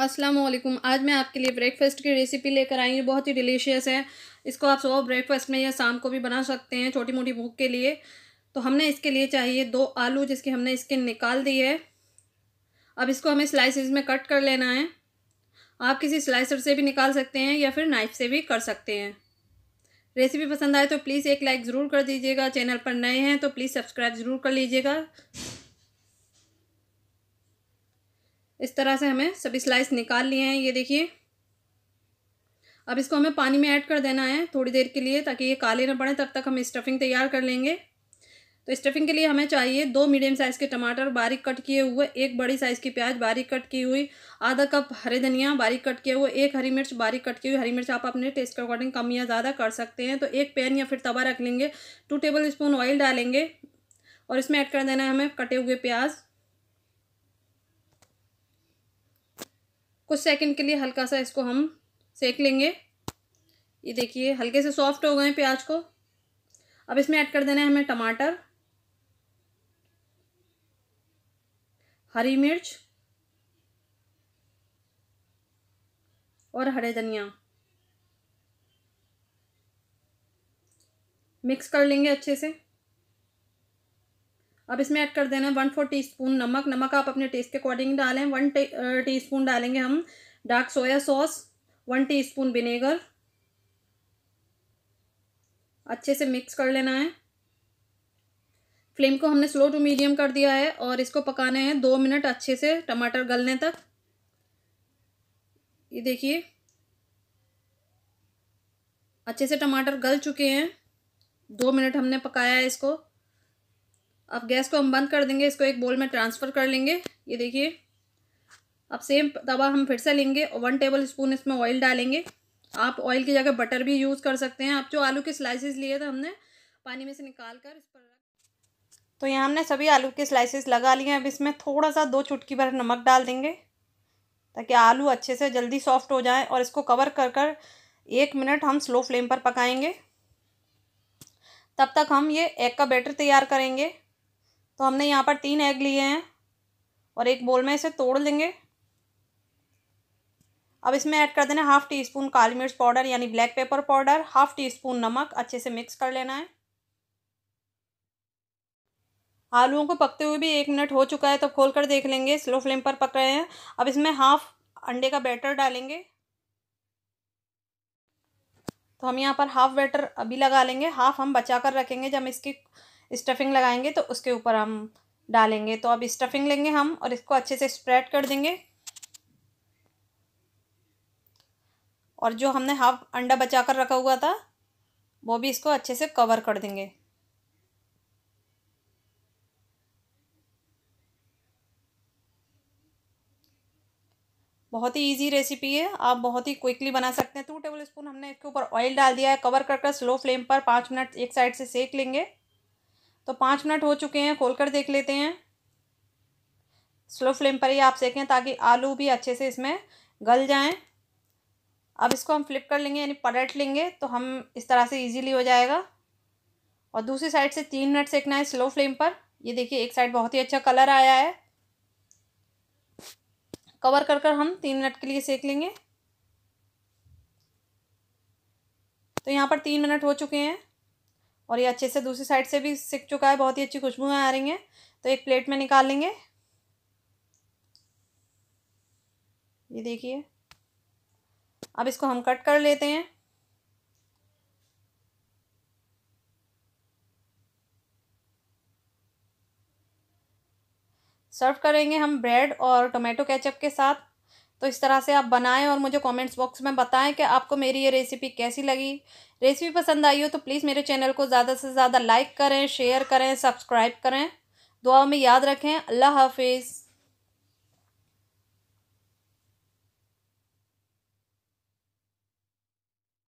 अस्सलाम वालेकुम आज मैं आपके लिए ब्रेकफास्ट की रेसिपी लेकर आई हूँ बहुत ही डिलीशियस है इसको आप सुबह ब्रेकफास्ट में या शाम को भी बना सकते हैं छोटी मोटी भूख के लिए तो हमने इसके लिए चाहिए दो आलू जिसके हमने स्किन निकाल दी है अब इसको हमें स्लाइसिस में कट कर लेना है आप किसी स्लाइसर से भी निकाल सकते हैं या फिर नाइफ से भी कर सकते हैं रेसिपी पसंद आए तो प्लीज़ एक लाइक ज़रूर कर दीजिएगा चैनल पर नए हैं तो प्लीज़ सब्सक्राइब ज़रूर कर लीजिएगा इस तरह से हमें सभी स्लाइस निकाल लिए हैं ये देखिए अब इसको हमें पानी में ऐड कर देना है थोड़ी देर के लिए ताकि ये काले ना पड़े तब तक हम स्टफिंग तैयार कर लेंगे तो स्टफिंग के लिए हमें चाहिए दो मीडियम साइज़ के टमाटर बारीक कट किए हुए एक बड़ी साइज़ की प्याज बारीक कट की हुई आधा कप हरे धनिया बारीक कट किए हुए एक हरी मिर्च बारीक कट की हुई हरी मिर्च आप अपने टेस्ट के अकॉर्डिंग कम या ज़्यादा कर सकते हैं तो एक पैन या फिर तवा रख लेंगे टू टेबल स्पून ऑयल डालेंगे और इसमें ऐड कर देना है हमें कटे हुए प्याज कुछ सेकंड के लिए हल्का सा इसको हम सेक लेंगे ये देखिए हल्के से सॉफ्ट हो गए प्याज को अब इसमें ऐड कर देना है हमें टमाटर हरी मिर्च और हरे धनिया मिक्स कर लेंगे अच्छे से अब इसमें ऐड कर देना है वन फोर टी स्पून नमक नमक आप अपने टेस्ट के अकॉर्डिंग डालें वन टी स्पून डालेंगे हम dark soya sauce one teaspoon vinegar अच्छे से मिक्स कर लेना है फ्लेम को हमने स्लो टू मीडियम कर दिया है और इसको पकाने हैं दो मिनट अच्छे से टमाटर गलने तक ये देखिए अच्छे से टमाटर गल चुके हैं दो मिनट हमने पकाया है इसको अब गैस को हम बंद कर देंगे इसको एक बोल में ट्रांसफ़र कर लेंगे ये देखिए अब सेम तवा हम फिर से लेंगे और वन टेबल स्पून इसमें ऑयल डालेंगे आप ऑयल की जगह बटर भी यूज़ कर सकते हैं आप जो आलू के स्लाइसेस लिए थे हमने पानी में से निकाल कर इस पर तो यहाँ हमने सभी आलू के स्लाइसेस लगा लिए अब इसमें थोड़ा सा दो चुटकी भर नमक डाल देंगे ताकि आलू अच्छे से जल्दी सॉफ्ट हो जाए और इसको कवर कर कर एक मिनट हम स्लो फ्लेम पर पकाएंगे तब तक हम ये एग का बैटर तैयार करेंगे तो हमने यहाँ पर तीन एग लिए हैं और एक बोल में इसे तोड़ लेंगे अब इसमें ऐड कर देना हाफ़ टी स्पून काली मिर्च पाउडर यानी black pepper powder half teaspoon नमक अच्छे से मिक्स कर लेना है आलूओं को पकते हुए भी एक मिनट हो चुका है तो खोल कर देख लेंगे स्लो फ्लेम पर पक रहे हैं अब इसमें हाफ अंडे का बैटर डालेंगे तो हम यहाँ पर हाफ बैटर अभी लगा लेंगे हाफ हम बचा कर रखेंगे जब इसकी स्टफिंग लगाएंगे तो उसके ऊपर हम डालेंगे तो अब स्टफिंग लेंगे हम और इसको अच्छे से स्प्रेड कर देंगे और जो हमने हाफ अंडा बचा कर रखा हुआ था वो भी इसको अच्छे से कवर कर देंगे बहुत ही इजी रेसिपी है आप बहुत ही क्विकली बना सकते हैं टू टेबल स्पून हमने इसके ऊपर ऑयल डाल दिया है कवर करके कर स्लो फ्लेम पर पाँच मिनट एक साइड से सेक लेंगे तो पाँच मिनट हो चुके हैं खोल कर देख लेते हैं स्लो फ्लेम पर ही आप सेकें ताकि आलू भी अच्छे से इसमें गल जाएं अब इसको हम फ्लिप कर लेंगे यानी पलट लेंगे तो हम इस तरह से इजीली हो जाएगा और दूसरी साइड से तीन मिनट सेकना है स्लो फ्लेम पर ये देखिए एक साइड बहुत ही अच्छा कलर आया है कवर कर कर हम तीन मिनट के लिए सेक लेंगे तो यहाँ पर तीन मिनट हो चुके हैं और ये अच्छे से दूसरी साइड से भी सिक चुका है बहुत ही अच्छी खुशबू आ रही हैं तो एक प्लेट में निकाल लेंगे ये देखिए अब इसको हम कट कर लेते हैं सर्व करेंगे हम ब्रेड और टोमेटो केचप के साथ तो इस तरह से आप बनाएं और मुझे कमेंट्स बॉक्स में बताएं कि आपको मेरी ये रेसिपी कैसी लगी रेसिपी पसंद आई हो तो प्लीज़ मेरे चैनल को ज़्यादा से ज़्यादा लाइक करें शेयर करें सब्सक्राइब करें दुआ में याद रखें अल्लाह हाफिज़